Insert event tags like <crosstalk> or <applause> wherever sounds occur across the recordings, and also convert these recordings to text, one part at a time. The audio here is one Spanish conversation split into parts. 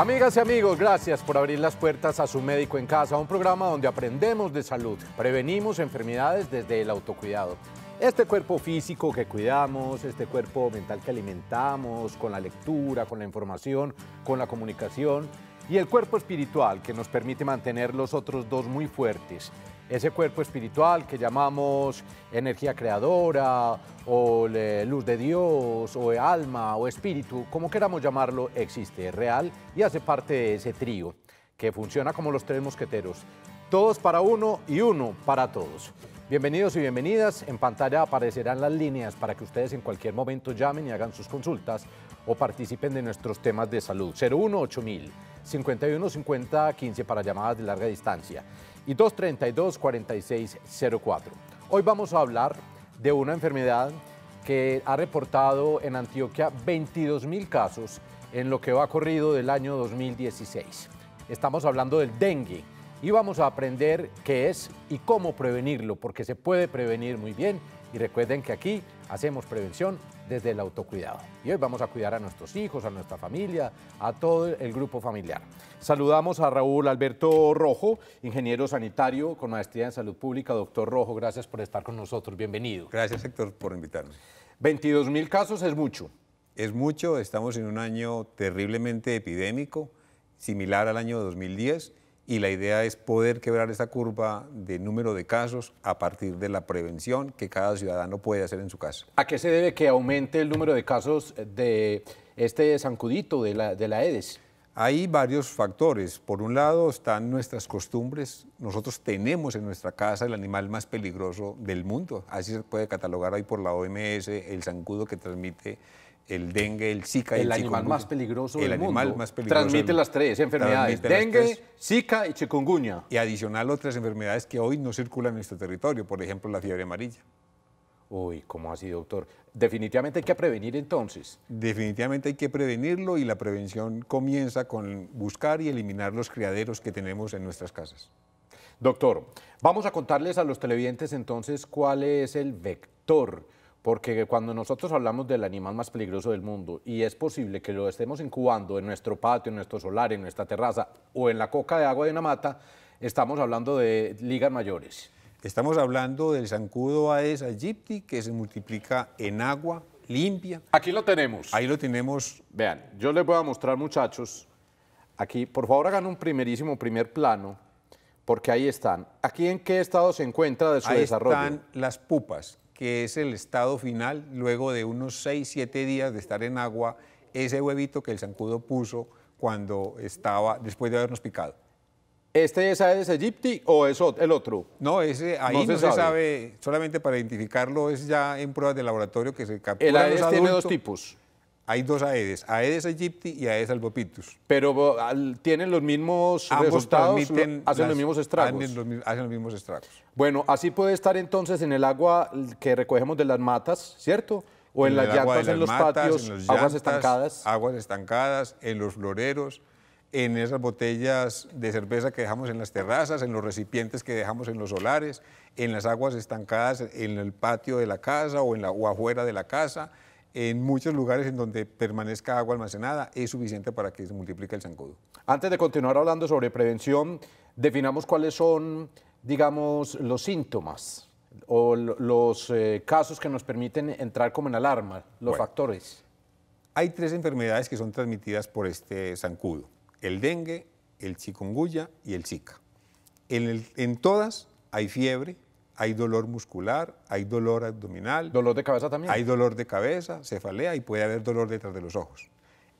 Amigas y amigos, gracias por abrir las puertas a su médico en casa, un programa donde aprendemos de salud, prevenimos enfermedades desde el autocuidado. Este cuerpo físico que cuidamos, este cuerpo mental que alimentamos con la lectura, con la información, con la comunicación y el cuerpo espiritual que nos permite mantener los otros dos muy fuertes ese cuerpo espiritual que llamamos energía creadora o eh, luz de Dios o eh, alma o espíritu, como queramos llamarlo, existe, es real y hace parte de ese trío que funciona como los tres mosqueteros. Todos para uno y uno para todos. Bienvenidos y bienvenidas. En pantalla aparecerán las líneas para que ustedes en cualquier momento llamen y hagan sus consultas o participen de nuestros temas de salud. 018000 5150 15 para llamadas de larga distancia y 232-4604. Hoy vamos a hablar de una enfermedad que ha reportado en Antioquia 22 mil casos en lo que va corrido del año 2016. Estamos hablando del dengue y vamos a aprender qué es y cómo prevenirlo, porque se puede prevenir muy bien y recuerden que aquí hacemos prevención desde el autocuidado. Y hoy vamos a cuidar a nuestros hijos, a nuestra familia, a todo el grupo familiar. Saludamos a Raúl Alberto Rojo, ingeniero sanitario con maestría en salud pública. Doctor Rojo, gracias por estar con nosotros. Bienvenido. Gracias, Héctor, por invitarnos. 22 mil casos es mucho. Es mucho, estamos en un año terriblemente epidémico, similar al año 2010 y la idea es poder quebrar esta curva de número de casos a partir de la prevención que cada ciudadano puede hacer en su casa. ¿A qué se debe que aumente el número de casos de este zancudito de la, de la EDES? Hay varios factores. Por un lado están nuestras costumbres. Nosotros tenemos en nuestra casa el animal más peligroso del mundo. Así se puede catalogar hoy por la OMS el zancudo que transmite el dengue, el Zika el chikungunya. el animal más peligroso el animal más peligroso transmite las tres enfermedades, dengue, Zika y chikungunya. Y adicional otras enfermedades que hoy no circulan en nuestro territorio, por ejemplo la fiebre amarilla. Uy, ¿cómo así, doctor? Definitivamente hay que prevenir entonces. Definitivamente hay que prevenirlo y la prevención comienza con buscar y eliminar los criaderos que tenemos en nuestras casas. Doctor, vamos a contarles a los televidentes entonces cuál es el vector porque cuando nosotros hablamos del animal más peligroso del mundo y es posible que lo estemos incubando en nuestro patio, en nuestro solar, en nuestra terraza o en la coca de agua de una mata, estamos hablando de ligas mayores. Estamos hablando del zancudo Aedes aegypti que se multiplica en agua limpia. Aquí lo tenemos. Ahí lo tenemos. Vean, yo les voy a mostrar muchachos, aquí por favor hagan un primerísimo primer plano porque ahí están. ¿Aquí en qué estado se encuentra de su desarrollo? Ahí están las pupas, que es el estado final, luego de unos 6, 7 días de estar en agua, ese huevito que el zancudo puso cuando estaba, después de habernos picado. ¿Este es Aedes aegypti o es el otro? No, ese ahí no, se, sabe. solamente para identificarlo es ya en pruebas de laboratorio que se captura. El Aedes tiene dos tipos. Hay dos Aedes, Aedes aegypti y Aedes albopictus. Pero tienen los mismos Ambos hacen los mismos estragos. Hacen los, mismos estragos. Bueno, así puede estar entonces en el agua que recogemos de las matas, ¿cierto? O en, las llantas, en los patios, aguas estancadas. Aguas estancadas, en los floreros, en esas botellas de cerveza que dejamos en las terrazas, en los recipientes que dejamos en los solares, en las aguas estancadas en el patio de la casa o, en la, o afuera de la casa en muchos lugares en donde permanezca agua almacenada es suficiente para que se multiplique el zancudo. Antes de continuar hablando sobre prevención, definamos cuáles son, digamos, los síntomas o los eh, casos que nos permiten entrar como en alarma, los factores. Hay tres enfermedades que son transmitidas por este zancudo, el dengue, el chikungunya y el zika. en todas hay fiebre, hay dolor muscular, hay dolor abdominal. ¿Dolor de cabeza también? Hay dolor de cabeza, cefalea y puede haber dolor detrás de los ojos.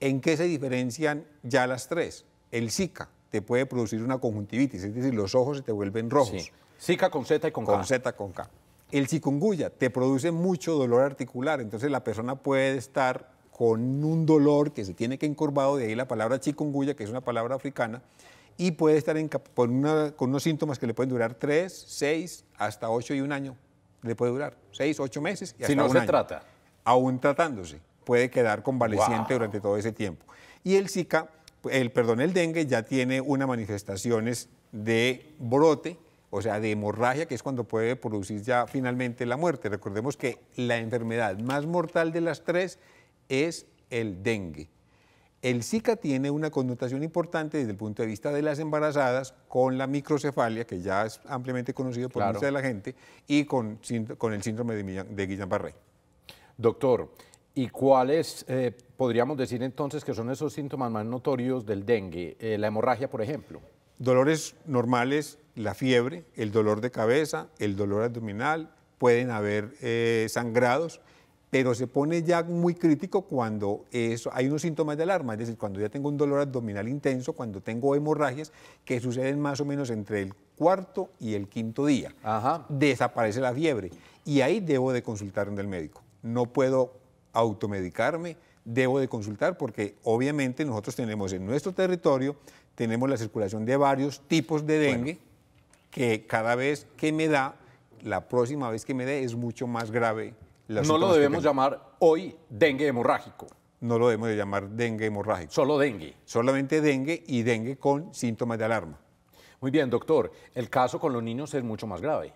¿En qué se diferencian ya las tres? El Zika te puede producir una conjuntivitis, es decir, los ojos se te vuelven rojos. Sí. Zika con Z y con, K. Con Z con K. El chikungunya te produce mucho dolor articular, entonces la persona puede estar con un dolor que se tiene que encorvado, de ahí la palabra chikungunya, que es una palabra africana, y puede estar en, con unos síntomas que le pueden durar 3, 6, hasta 8 y un año. Le puede durar 6, 8 meses y hasta si no se trata. Aún tratándose, puede quedar convaleciente durante todo ese tiempo. Y el Zika, el, perdón, el dengue ya tiene unas manifestaciones de brote, o sea, de hemorragia, que es cuando puede producir ya finalmente la muerte. Recordemos que la enfermedad más mortal de las tres es el dengue. El Zika tiene una connotación importante desde el punto de vista de las embarazadas con la microcefalia, que ya es ampliamente conocido por mucha de la gente, y con, el síndrome de Guillain-Barré. Doctor, ¿y cuáles eh, podríamos decir entonces que son esos síntomas más notorios del dengue? Eh, la hemorragia, por ejemplo. Dolores normales, la fiebre, el dolor de cabeza, el dolor abdominal, pueden haber eh, sangrados pero se pone ya muy crítico cuando hay unos síntomas de alarma, es decir, cuando ya tengo un dolor abdominal intenso, cuando tengo hemorragias que suceden más o menos entre el cuarto y el quinto día. Desaparece la fiebre y ahí debo de consultar con el médico. No puedo automedicarme, debo de consultar porque obviamente nosotros tenemos en nuestro territorio, tenemos la circulación de varios tipos de dengue que cada vez que me da, la próxima vez que me dé es mucho más grave no lo debemos llamar hoy dengue hemorrágico. No lo debemos llamar dengue hemorrágico. Solo dengue. Solamente dengue y dengue con síntomas de alarma. Muy bien, doctor. El caso con los niños es mucho más grave.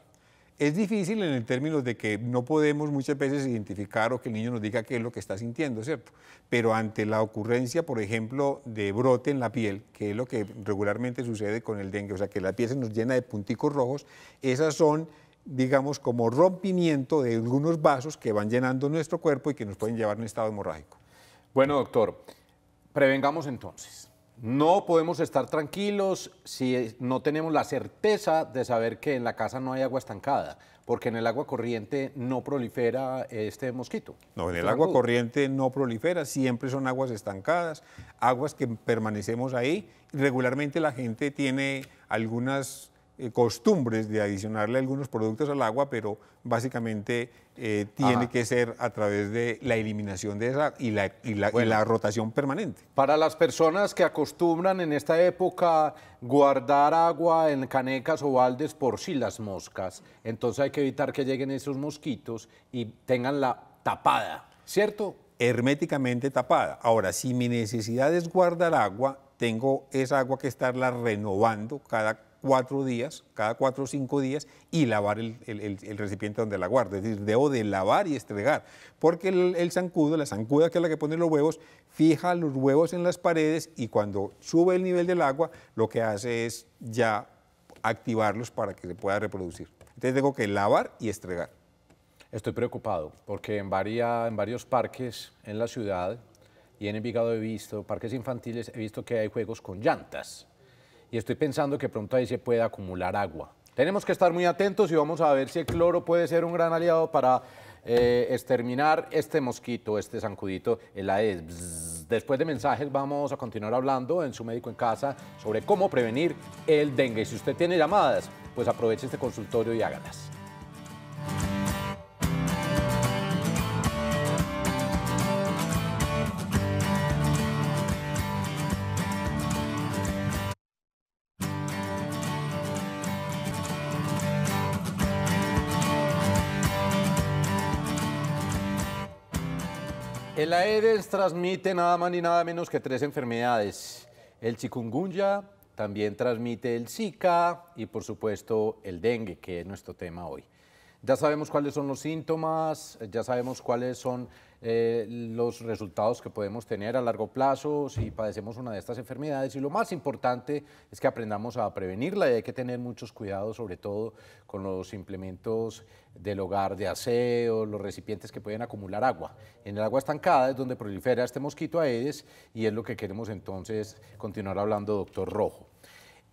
Es difícil en el término de que no podemos muchas veces identificar o que el niño nos diga qué es lo que está sintiendo, ¿cierto? Pero ante la ocurrencia, por ejemplo, de brote en la piel, que es lo que regularmente sucede con el dengue, o sea, que la piel se nos llena de punticos rojos, esas son digamos, como rompimiento de algunos vasos que van llenando nuestro cuerpo y que nos pueden llevar a un estado hemorrágico. Bueno, doctor, prevengamos entonces. No podemos estar tranquilos si no tenemos la certeza de saber que en la casa no hay agua estancada, porque en el agua corriente no prolifera eh, este mosquito. No, en el agua corriente no prolifera, siempre son aguas estancadas, aguas que permanecemos ahí. Regularmente la gente tiene algunas eh, costumbres de adicionarle algunos productos al agua, pero básicamente eh, tiene que ser a través de la eliminación de esa y la, y la, rotación permanente. Para las personas que acostumbran en esta época guardar agua en canecas o baldes por si sí las moscas, entonces hay que evitar que lleguen esos mosquitos y tengan tapada, ¿cierto? Herméticamente tapada. Ahora, si mi necesidad es guardar agua, tengo esa agua que estarla renovando cada cuatro días, cada cuatro o cinco días, y lavar el, recipiente donde la guardo. Es decir, debo de lavar y estregar, porque el, zancudo, la zancuda que es la que pone los huevos, fija los huevos en las paredes y cuando sube el nivel del agua, lo que hace es ya activarlos para que se pueda reproducir. Entonces tengo que lavar y estregar. Estoy preocupado porque en, en varios parques en la ciudad y en el picado he visto, parques infantiles, he visto que hay juegos con llantas y estoy pensando que pronto ahí se puede acumular agua. Tenemos que estar muy atentos y vamos a ver si el cloro puede ser un gran aliado para eh, exterminar este mosquito, este zancudito, el Aedes. Después de mensajes vamos a continuar hablando en su médico en casa sobre cómo prevenir el dengue. Si usted tiene llamadas, pues aproveche este consultorio y hágalas. El Aedes transmite nada más ni nada menos que tres enfermedades. El chikungunya, también transmite el Zika y por supuesto el dengue, que es nuestro tema hoy. Ya sabemos cuáles son los síntomas, ya sabemos cuáles son eh, los resultados que podemos tener a largo plazo si padecemos una de estas enfermedades. Y lo más importante es que aprendamos a prevenirla y hay que tener muchos cuidados, sobre todo con los implementos del hogar de aseo, los recipientes que pueden acumular agua. En el agua estancada es donde prolifera este mosquito Aedes y es lo que queremos entonces continuar hablando, doctor Rojo.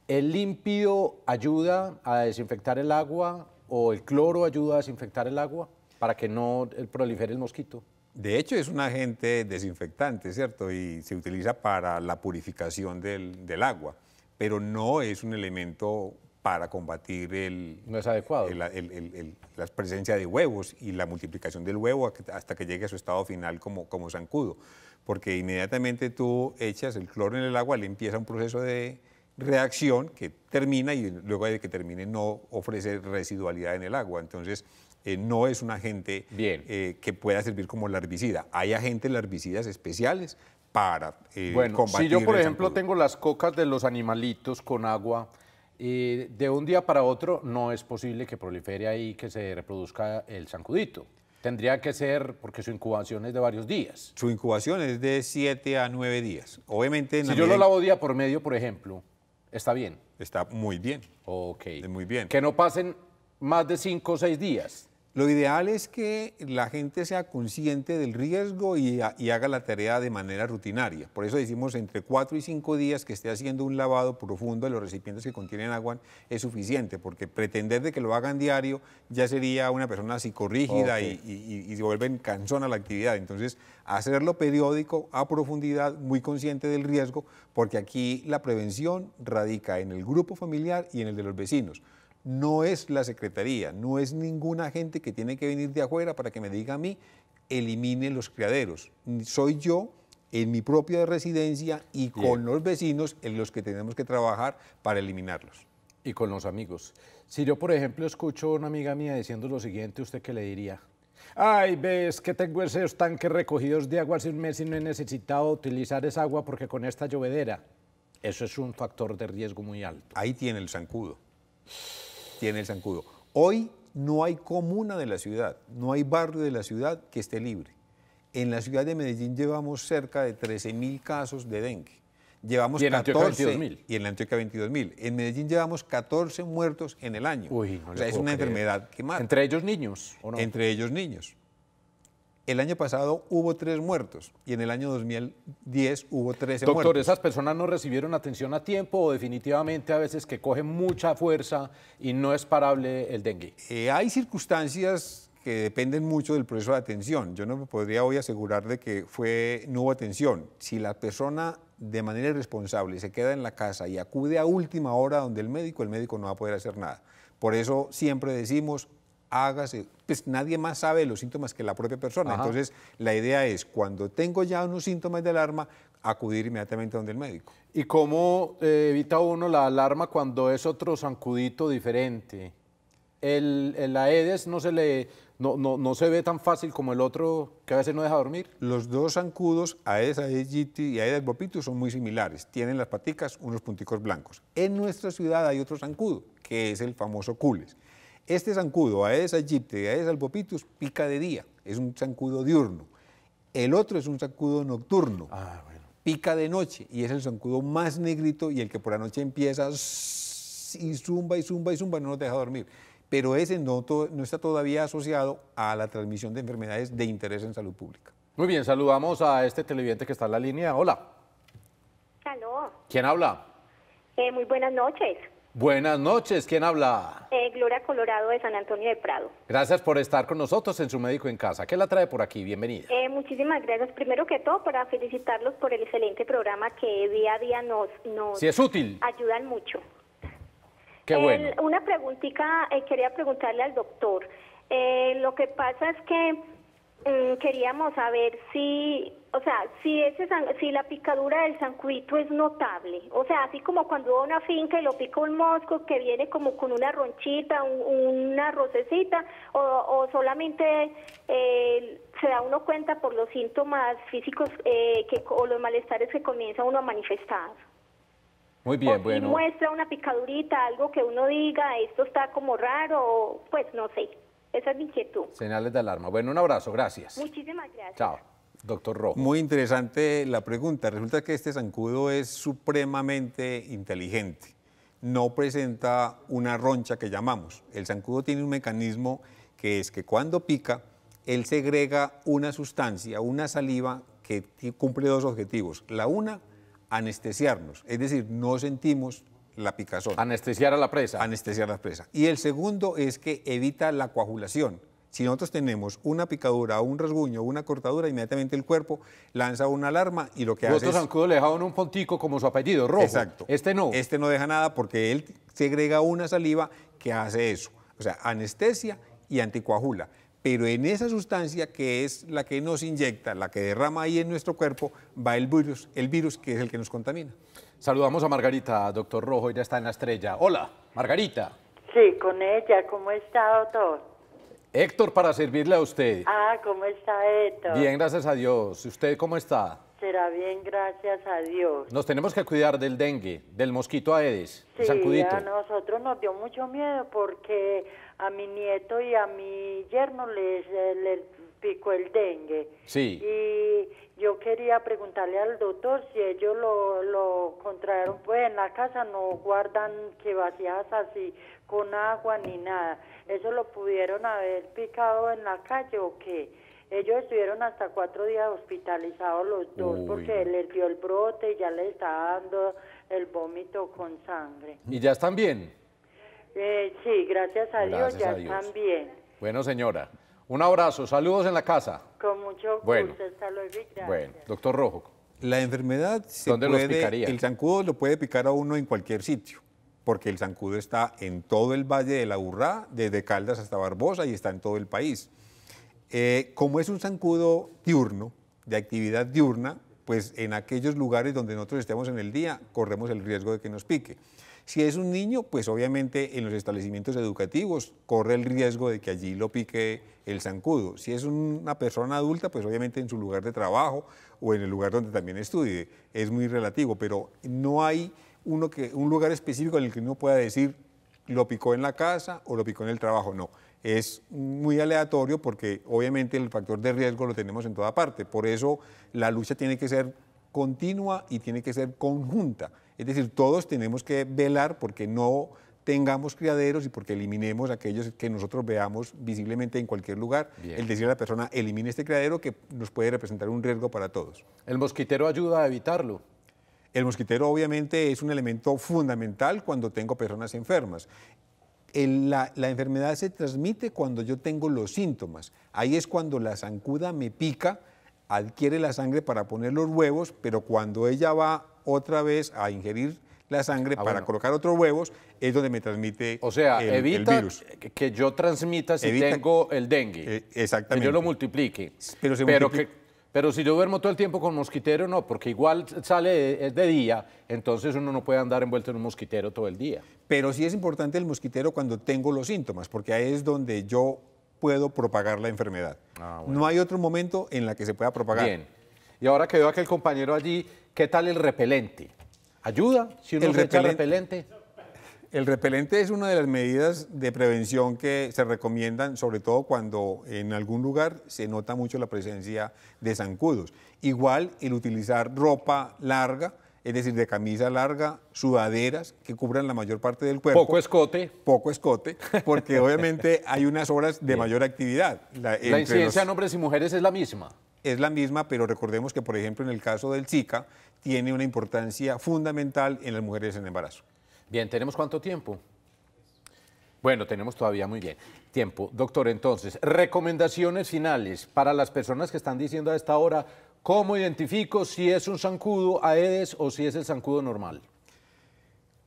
¿El limpio ayuda a desinfectar el agua o el cloro ayuda a desinfectar el agua para que no prolifere el mosquito? De hecho, es un agente desinfectante, ¿cierto? Y se utiliza para la purificación del, agua, pero no es un elemento para combatir el, no es adecuado. la presencia de huevos y la multiplicación del huevo hasta que llegue a su estado final como, como zancudo. Porque inmediatamente tú echas el cloro en el agua, le empieza un proceso de reacción que termina y luego de que termine no ofrece residualidad en el agua. Entonces, eh, no es un agente eh, que pueda servir como larvicida. Hay agentes larvicidas especiales para eh, combatir. Si yo, por ejemplo, tengo las cocas de los animalitos con agua, eh, de un día para otro no es posible que prolifere ahí que se reproduzca el zancudito. Tendría que ser, porque su incubación es de varios días. Su incubación es de siete a nueve días. Obviamente... Si yo lo lavo día por medio, por ejemplo, ¿está bien? Está muy bien. Ok. Muy bien. Que no pasen más de cinco o seis días. Lo ideal es que la gente sea consciente del riesgo y, haga la tarea de manera rutinaria. Por eso decimos entre cuatro y 5 días que esté haciendo un lavado profundo de los recipientes que contienen agua es suficiente, porque pretender de que lo hagan diario ya sería una persona psicorrígida y, y, se vuelven cansona la actividad. Entonces, hacerlo periódico, a profundidad, muy consciente del riesgo, porque aquí la prevención radica en el grupo familiar y en el de los vecinos. No es la Secretaría, no es ninguna gente que tiene que venir de afuera para que me diga a mí, elimine los criaderos. Soy yo en mi propia residencia y con los vecinos en los que tenemos que trabajar para eliminarlos. Y con los amigos. Si yo, por ejemplo, escucho a una amiga mía diciendo lo siguiente, ¿usted qué le diría? Ay, ves que tengo esos tanques recogidos de agua hace un mes y no he necesitado utilizar esa agua porque con esta llovedera. Eso es un factor de riesgo muy alto. Ahí tiene el zancudo tiene el zancudo. Hoy no hay comuna de la ciudad, no hay barrio de la ciudad que esté libre. En la ciudad de Medellín llevamos cerca de 13.000 casos de dengue. Llevamos y en 14 y en la Antioquia 22.000. En Medellín llevamos 14 muertos en el año. o sea, es una enfermedad que mata. Entre ellos niños, Entre ellos niños. El año pasado hubo tres muertos y en el año 2010 hubo tres. Doctor, muertos. ¿esas personas no recibieron atención a tiempo o definitivamente a veces que coge mucha fuerza y no es parable el dengue? Eh, hay circunstancias que dependen mucho del proceso de atención. Yo no me podría hoy asegurar de que fue, no hubo atención. Si la persona de manera irresponsable se queda en la casa y acude a última hora donde el médico, el médico no va a poder hacer nada. Por eso siempre decimos, hágase pues, nadie más sabe los síntomas que la propia persona. Entonces, la idea es, cuando tengo ya unos síntomas de alarma, acudir inmediatamente a donde el médico. ¿Y cómo eh, evita uno la alarma cuando es otro zancudito diferente? El, edes Aedes no se le no, se ve tan fácil como el otro que a veces no deja dormir. Los dos zancudos, Aedes aegypti y Aedes bopitus, son muy similares. Tienen las paticas unos punticos blancos. En nuestra ciudad hay otro zancudo, que es el famoso cules. Este zancudo, Aedes aegypti, Aedes albopitus, pica de día, es un zancudo diurno. El otro es un zancudo nocturno, ah, pica de noche y es el zancudo más negrito y el que por la noche empieza y zumba y zumba y zumba, y no nos deja dormir. Pero ese no, no está todavía asociado a la transmisión de enfermedades de interés en salud pública. Muy bien, saludamos a este televidente que está en la línea. Hola. Hola. ¿Quién habla? Eh, muy buenas noches. Buenas noches, ¿quién habla? Eh, Gloria Colorado de San Antonio de Prado. Gracias por estar con nosotros en su médico en casa. ¿Qué la trae por aquí? Bienvenida. Eh, muchísimas gracias. Primero que todo, para felicitarlos por el excelente programa que día a día nos, si es útil. ayudan mucho. Qué bueno. una preguntita, eh, quería preguntarle al doctor. lo que pasa es que mm, queríamos saber si o sea, si, ese, si la picadura del zancuito es notable, o sea, así como cuando va a una finca y lo pica un mosco que viene como con una ronchita, una rocecita, o, solamente eh, se da uno cuenta por los síntomas físicos eh, que, o los malestares que comienza uno a manifestar. Muy bien, o si muestra una picadurita, algo que uno diga, esto está como raro, pues no sé. Esa es mi inquietud. Señales de alarma. Bueno, un abrazo, gracias. Muchísimas gracias. Chao. Doctor Rojo. Muy interesante la pregunta. Resulta que este zancudo es supremamente inteligente. No presenta una roncha que llamamos. El zancudo tiene un mecanismo que es que cuando pica, él segrega una sustancia, una saliva que cumple dos objetivos. La una, anestesiarnos, es decir, no sentimos la picazón. Anestesiar a la presa. Anestesiar a la presa. Y el segundo es que evita la coagulación si nosotros tenemos una picadura, un rasguño, una cortadura, inmediatamente el cuerpo lanza una alarma y lo que hace otros Zancudo, le en un pontico como su apellido, rojo. Exacto. Este no. Este no deja nada porque él segrega una saliva que hace eso. O sea, anestesia y anticoagula. Pero en esa sustancia que es la que nos inyecta, la que derrama ahí en nuestro cuerpo, va el virus, el virus que es el que nos contamina. Saludamos a Margarita, doctor Rojo, ella está en la estrella. Hola, Margarita. Sí, con ella, ¿cómo está, doctor? Héctor, para servirle a usted. Ah, ¿cómo está Héctor? Bien, gracias a Dios. ¿Usted cómo está? Será bien, gracias a Dios. Nos tenemos que cuidar del dengue, del mosquito Aedes, sí, a nosotros nos dio mucho miedo porque a mi nieto y a mi yerno les eh, picó el dengue. Sí. Y yo quería preguntarle al doctor si ellos lo, lo contrajeron, pues en la casa no guardan que vacías así con agua ni nada. ¿Eso lo pudieron haber picado en la calle o qué? Ellos estuvieron hasta cuatro días hospitalizados los dos porque les dio el brote y ya les estaba dando el vómito con sangre. ¿Y ya están bien? Eh, sí, gracias a Dios ya están bien. Bueno, señora, un abrazo, saludos en la casa. Con mucho gusto, bueno. Bueno, doctor Rojo. La enfermedad ¿Dónde el zancudo lo puede picar a uno en cualquier sitio, porque el zancudo está en todo el Valle de la Urrá, desde Caldas hasta Barbosa y está en todo el país. Eh, como es un zancudo diurno, de actividad diurna, pues en aquellos lugares donde nosotros estemos en el día corremos el riesgo de que nos pique. Si es un niño, pues obviamente en los establecimientos educativos corre el riesgo de que allí lo pique el zancudo. Si es una persona adulta, pues obviamente en su lugar de trabajo o en el lugar donde también estudie. Es muy relativo, pero no hay uno que, un lugar específico en el que uno pueda decir lo picó en la casa o lo picó en el trabajo. No, es muy aleatorio porque obviamente el factor de riesgo lo tenemos en toda parte. Por eso la lucha tiene que ser continua y tiene que ser conjunta. Es decir, todos tenemos que velar porque no tengamos criaderos y porque eliminemos aquellos que nosotros veamos visiblemente en cualquier lugar. El decir a la persona, elimine este criadero que nos puede representar un riesgo para todos. ¿El mosquitero ayuda a evitarlo? El mosquitero obviamente es un elemento fundamental cuando tengo personas enfermas. la, enfermedad se transmite cuando yo tengo los síntomas. Ahí es cuando la zancuda me pica adquiere la sangre para poner los huevos, pero cuando ella va otra vez a ingerir la sangre ah, para colocar otros huevos, es donde me transmite o sea, evita que yo transmita si tengo el dengue. Eh, exactamente. Que yo lo multiplique. Pero, si yo duermo todo el tiempo con mosquitero, no, porque igual sale de, eh, de día, entonces uno no puede andar envuelto en un mosquitero todo el día. Pero sí es importante el mosquitero cuando tengo los síntomas, porque ahí es donde yo puedo propagar la enfermedad. Ah, no hay otro momento en la que se pueda propagar. Bien. Y ahora que veo a aquel compañero allí, ¿qué tal el repelente? ¿Ayuda el repelente? El repelente es una de las medidas de prevención que se recomiendan, sobre todo cuando en algún lugar se nota mucho la presencia de zancudos. Igual el utilizar ropa larga, es decir, de camisa larga, sudaderas que cubran la mayor parte del cuerpo. Poco escote. Poco escote, porque <laughs> obviamente hay unas horas de mayor actividad. La, incidencia en hombres y mujeres es la misma. Es la misma, pero recordemos que, por ejemplo, en el caso del Zika, tiene una importancia fundamental en las mujeres en embarazo. Bien, ¿tenemos cuánto tiempo? Bueno, tenemos todavía muy bien tiempo. Doctor, entonces, recomendaciones finales para las personas que están diciendo a esta hora, ¿Cómo identifico si es un zancudo Aedes o si es el zancudo normal?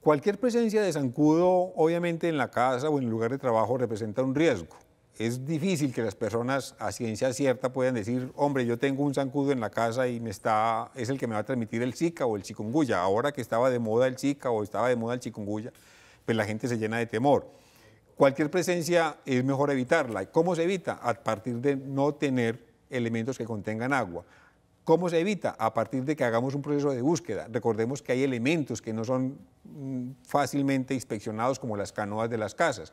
Cualquier presencia de zancudo, obviamente en la casa o en el lugar de trabajo, representa un riesgo. Es difícil que las personas a ciencia cierta puedan decir, hombre, yo tengo un zancudo en la casa y me es el que me va a transmitir el Zika o el chikungunya. Ahora que estaba de moda el Zika o estaba de moda el chikungunya, pues la gente se llena de temor. Cualquier presencia es mejor evitarla. ¿Cómo se evita? A partir de no tener elementos que contengan agua. ¿Cómo se evita? A partir de que hagamos un proceso de búsqueda. Recordemos que hay elementos que no son mm, fácilmente inspeccionados como las canoas de las casas.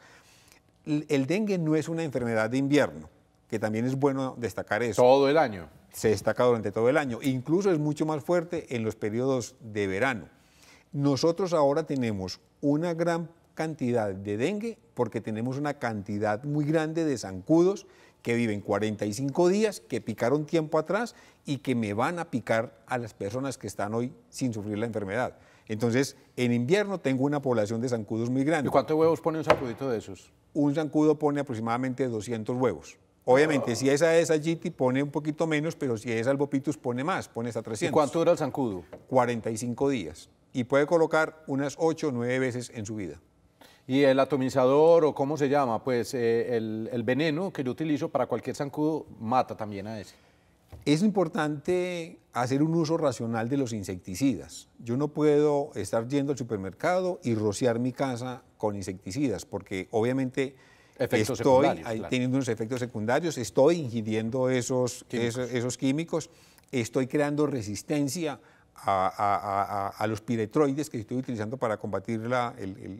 El dengue no es una enfermedad de invierno, que también es bueno destacar eso. Todo el año. Se destaca durante todo el año. Incluso es mucho más fuerte en los periodos de verano. Nosotros ahora tenemos una gran cantidad de dengue porque tenemos una cantidad muy grande de zancudos que viven 45 días, que picaron tiempo atrás y que me van a picar a las personas que están hoy sin sufrir la enfermedad. Entonces, en invierno tengo una población de zancudos muy grande. ¿Y cuántos huevos pone un zancudito de esos? Un zancudo pone aproximadamente 200 huevos. Obviamente, si esa es alliti pone un poquito menos, pero si es Albopitus, pone más, pone hasta 300. ¿Y cuánto dura el zancudo? 45 días. Y puede colocar unas 8 o 9 veces en su vida. Y el atomizador, o cómo se llama, pues eh, el, veneno que yo utilizo para cualquier zancudo mata también a ese. Es importante hacer un uso racional de los insecticidas. Yo no puedo estar yendo al supermercado y rociar mi casa con insecticidas, porque obviamente estoy teniendo unos efectos secundarios, estoy ingiriendo esos Esos, esos químicos, estoy creando resistencia a, los piretroides que estoy utilizando para combatir la,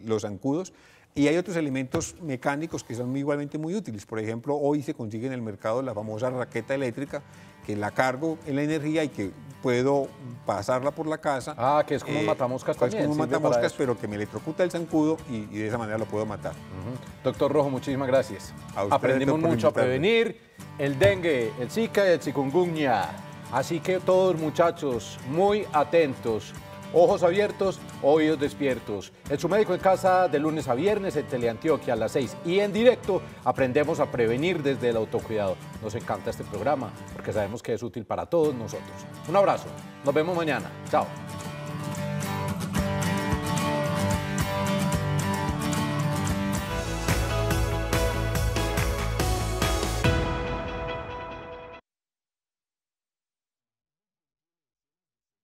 los zancudos. Y hay otros elementos mecánicos que son igualmente muy útiles. Por ejemplo, hoy se consigue en el mercado la famosa raqueta eléctrica, que la cargo en la energía y que puedo pasarla por la casa. Ah, que es como eh, matamoscas también. Es como matamoscas, pero que me electrocuta el zancudo y, de esa manera lo puedo matar. Doctor Rojo, muchísimas gracias. Aprendimos mucho a prevenir el dengue, el zika y el chikungunya. Así que todos muchachos, muy atentos. Ojos abiertos, oídos despiertos. En su médico en casa de lunes a viernes en Teleantioquia a las 6 y en directo aprendemos a prevenir desde el autocuidado. Nos encanta este programa porque sabemos que es útil para todos nosotros. Un abrazo, nos vemos mañana. Chao.